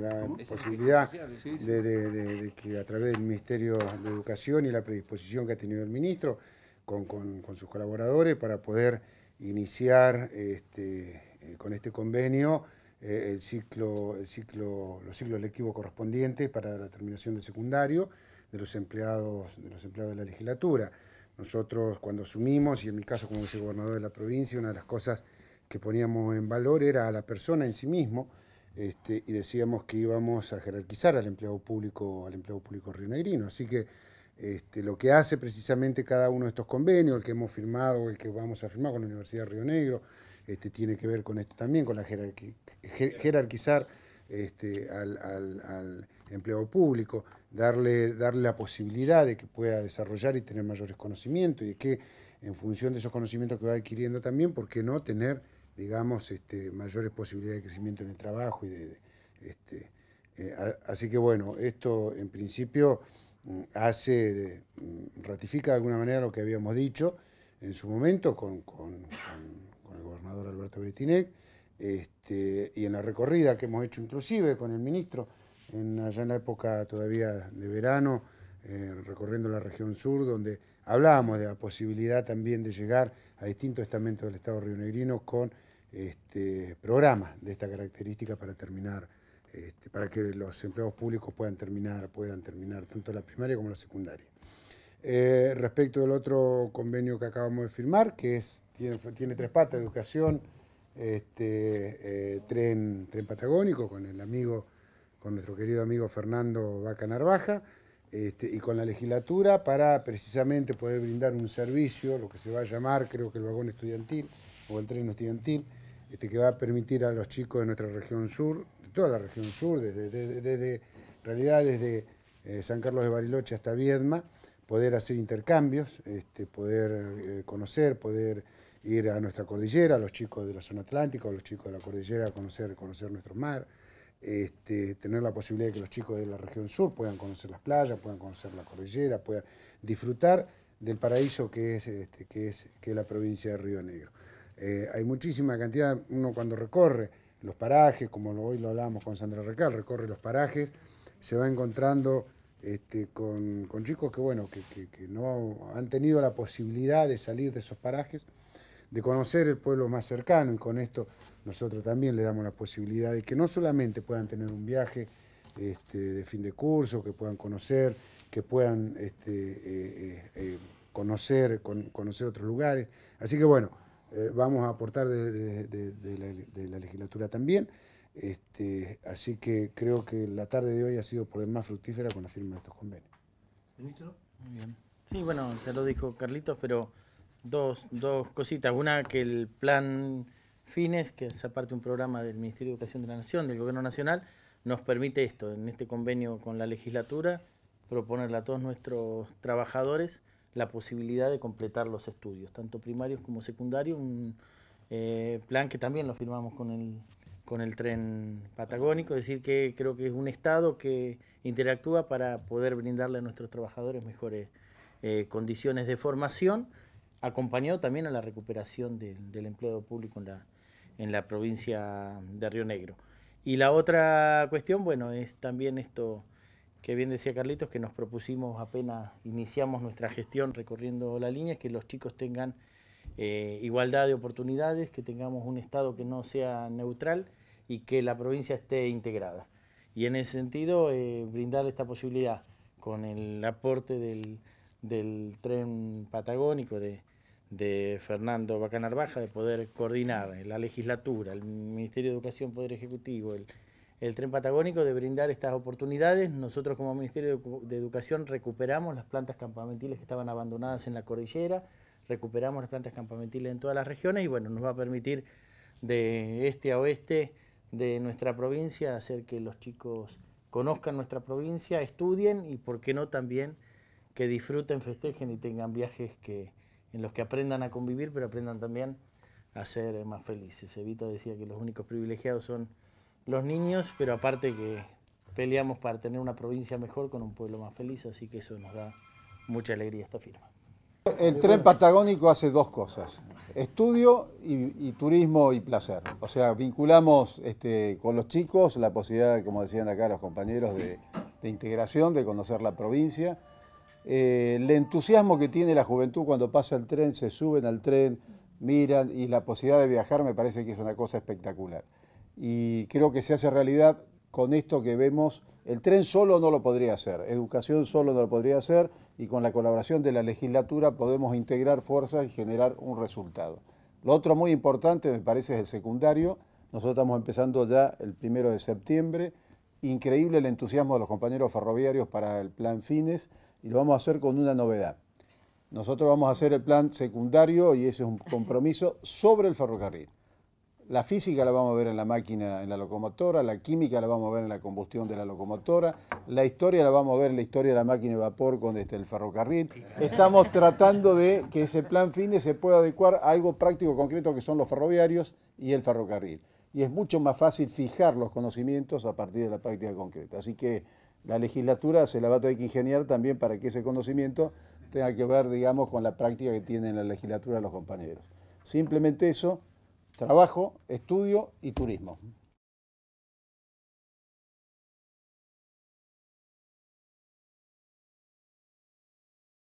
la posibilidad de, que a través del Ministerio de Educación y la predisposición que ha tenido el ministro con, con, sus colaboradores para poder iniciar este, eh, con este convenio eh, el ciclo, el ciclo, los ciclos lectivos correspondientes para la terminación del secundario de los empleados de, los empleados de la legislatura. Nosotros cuando asumimos, y en mi caso como vicegobernador de la provincia, una de las cosas que poníamos en valor era a la persona en sí mismo, este, y decíamos que íbamos a jerarquizar al empleado público, al empleado público rionegrino. Así que este, lo que hace precisamente cada uno de estos convenios, el que hemos firmado, el que vamos a firmar con la Universidad de Río Negro, este, tiene que ver con esto también, con la jerarquizar al, empleado público, darle, darle la posibilidad de que pueda desarrollar y tener mayores conocimientos y de que en función de esos conocimientos que va adquiriendo también, ¿por qué no tener digamos, este, mayores posibilidades de crecimiento en el trabajo. y de, este, eh, Así que bueno, esto en principio mm, hace, mm, ratifica de alguna manera lo que habíamos dicho en su momento con, el gobernador Alberto Bretinec este, y en la recorrida que hemos hecho inclusive con el ministro en, allá en la época todavía de verano, eh, recorriendo la región sur, donde hablábamos de la posibilidad también de llegar a distintos estamentos del Estado Negrino con este, programas de esta característica para terminar, este, para que los empleados públicos puedan terminar, puedan terminar tanto la primaria como la secundaria. Eh, respecto del otro convenio que acabamos de firmar, que es, tiene, tres patas, educación, este, eh, tren, patagónico, con el amigo, con nuestro querido amigo Fernando Baca Narvaja, este, y con la legislatura para precisamente poder brindar un servicio, lo que se va a llamar, creo que el vagón estudiantil o el tren estudiantil, este, que va a permitir a los chicos de nuestra región sur, de toda la región sur, desde, realidad desde eh, San Carlos de Bariloche hasta Viedma, poder hacer intercambios, este, poder eh, conocer, poder ir a nuestra cordillera, a los chicos de la zona atlántica, a los chicos de la cordillera conocer, conocer nuestro mar, este, tener la posibilidad de que los chicos de la región sur puedan conocer las playas, puedan conocer la cordillera, puedan disfrutar del paraíso que es, que es la provincia de Río Negro. Eh, hay muchísima cantidad, uno cuando recorre los parajes, como hoy lo hablábamos con Sandra Recal, recorre los parajes, se va encontrando este, con, chicos que, bueno, que, no han tenido la posibilidad de salir de esos parajes, de conocer el pueblo más cercano y con esto nosotros también le damos la posibilidad de que no solamente puedan tener un viaje este, de fin de curso, que puedan conocer, que puedan este, eh, eh, conocer, conocer otros lugares. Así que bueno, eh, vamos a aportar de, la, legislatura también. Este, así que creo que la tarde de hoy ha sido por el más fructífera con la firma de estos convenios. Ministro, Sí, bueno, ya lo dijo Carlitos, pero dos, dos cositas. Una, que el plan FINES, que es aparte un programa del Ministerio de Educación de la Nación, del Gobierno Nacional, nos permite esto, en este convenio con la legislatura, proponerle a todos nuestros trabajadores la posibilidad de completar los estudios, tanto primarios como secundarios, un eh, plan que también lo firmamos con el, con el tren patagónico, es decir, que creo que es un Estado que interactúa para poder brindarle a nuestros trabajadores mejores eh, condiciones de formación, acompañado también a la recuperación del empleo público en la, en la provincia de Río Negro. Y la otra cuestión, bueno, es también esto que bien decía Carlitos, que nos propusimos apenas iniciamos nuestra gestión recorriendo la línea, que los chicos tengan eh, igualdad de oportunidades, que tengamos un Estado que no sea neutral y que la provincia esté integrada. Y en ese sentido, eh, brindar esta posibilidad con el aporte del, tren patagónico de, de Fernando Baja, de poder coordinar la legislatura, el Ministerio de Educación, Poder Ejecutivo, el el tren patagónico de brindar estas oportunidades. Nosotros como Ministerio de Educación recuperamos las plantas campamentiles que estaban abandonadas en la cordillera, recuperamos las plantas campamentiles en todas las regiones y bueno, nos va a permitir de este a oeste de nuestra provincia hacer que los chicos conozcan nuestra provincia, estudien y por qué no también que disfruten, festejen y tengan viajes que, en los que aprendan a convivir, pero aprendan también a ser más felices. Evita decía que los únicos privilegiados son los niños, pero aparte que peleamos para tener una provincia mejor con un pueblo más feliz, así que eso nos da mucha alegría esta firma. El tren patagónico hace dos cosas, estudio y, turismo y placer. O sea, vinculamos este, con los chicos la posibilidad, como decían acá los compañeros, de, integración, de conocer la provincia. Eh, el entusiasmo que tiene la juventud cuando pasa el tren, se suben al tren, miran y la posibilidad de viajar me parece que es una cosa espectacular y creo que se hace realidad con esto que vemos. El tren solo no lo podría hacer, educación solo no lo podría hacer y con la colaboración de la legislatura podemos integrar fuerzas y generar un resultado. Lo otro muy importante me parece es el secundario. Nosotros estamos empezando ya el primero de septiembre. Increíble el entusiasmo de los compañeros ferroviarios para el plan Fines y lo vamos a hacer con una novedad. Nosotros vamos a hacer el plan secundario y ese es un compromiso sobre el ferrocarril. La física la vamos a ver en la máquina, en la locomotora, la química la vamos a ver en la combustión de la locomotora, la historia la vamos a ver en la historia de la máquina de vapor con este, el ferrocarril. Estamos tratando de que ese plan FINE se pueda adecuar a algo práctico concreto que son los ferroviarios y el ferrocarril. Y es mucho más fácil fijar los conocimientos a partir de la práctica concreta. Así que la legislatura se la va a tener que ingeniar también para que ese conocimiento tenga que ver, digamos, con la práctica que tienen en la legislatura los compañeros. Simplemente eso trabajo, estudio y turismo.